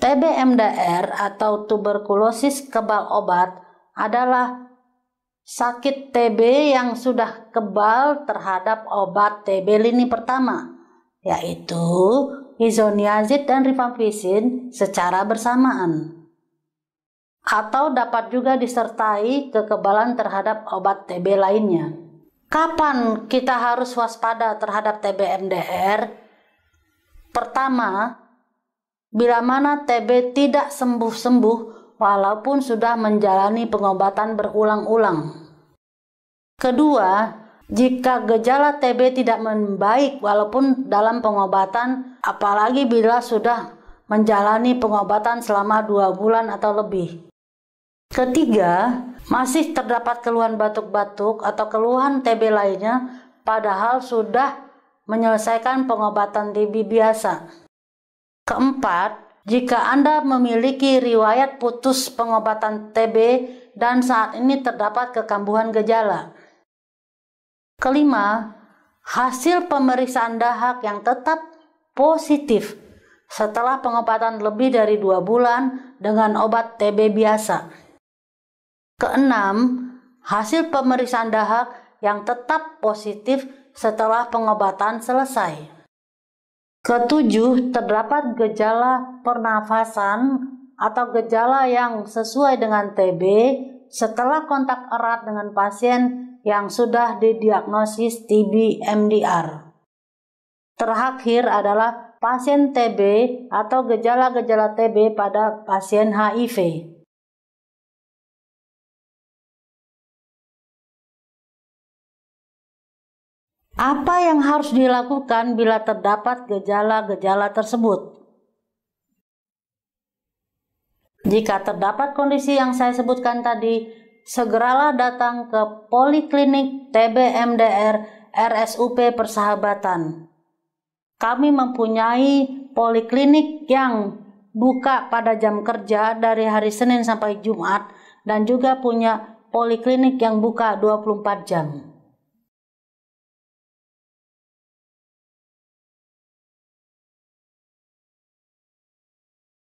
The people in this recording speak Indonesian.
TBMDR atau tuberkulosis kebal obat adalah sakit TB yang sudah kebal terhadap obat TB lini pertama, yaitu isoniazid dan Rifampisin secara bersamaan. Atau dapat juga disertai kekebalan terhadap obat TB lainnya. Kapan kita harus waspada terhadap TBMDR? Pertama, Bila mana TB tidak sembuh-sembuh walaupun sudah menjalani pengobatan berulang-ulang. Kedua, jika gejala TB tidak membaik walaupun dalam pengobatan, apalagi bila sudah menjalani pengobatan selama dua bulan atau lebih. Ketiga, masih terdapat keluhan batuk-batuk atau keluhan TB lainnya padahal sudah menyelesaikan pengobatan TB biasa. Keempat, jika Anda memiliki riwayat putus pengobatan TB dan saat ini terdapat kekambuhan gejala. Kelima, hasil pemeriksaan dahak yang tetap positif setelah pengobatan lebih dari dua bulan dengan obat TB biasa. Keenam, hasil pemeriksaan dahak yang tetap positif setelah pengobatan selesai. Ketujuh, terdapat gejala pernafasan atau gejala yang sesuai dengan TB setelah kontak erat dengan pasien yang sudah didiagnosis TB MDR. Terakhir adalah pasien TB atau gejala-gejala TB pada pasien HIV. Apa yang harus dilakukan bila terdapat gejala-gejala tersebut? Jika terdapat kondisi yang saya sebutkan tadi, segeralah datang ke Poliklinik TBMDR RSUP Persahabatan. Kami mempunyai poliklinik yang buka pada jam kerja dari hari Senin sampai Jumat dan juga punya poliklinik yang buka 24 jam.